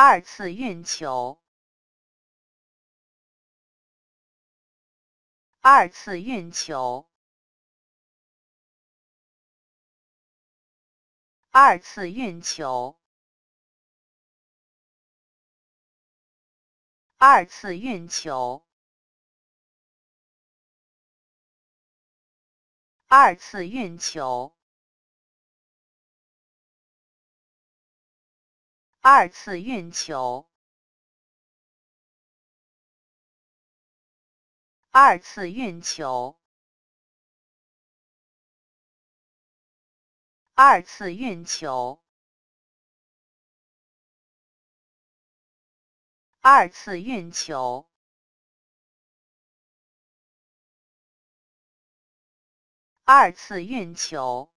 二次运球，二次运球，二次运球，二次运球，二次运球。二次运球，二次运球，二次运球，二次运球，二次运球。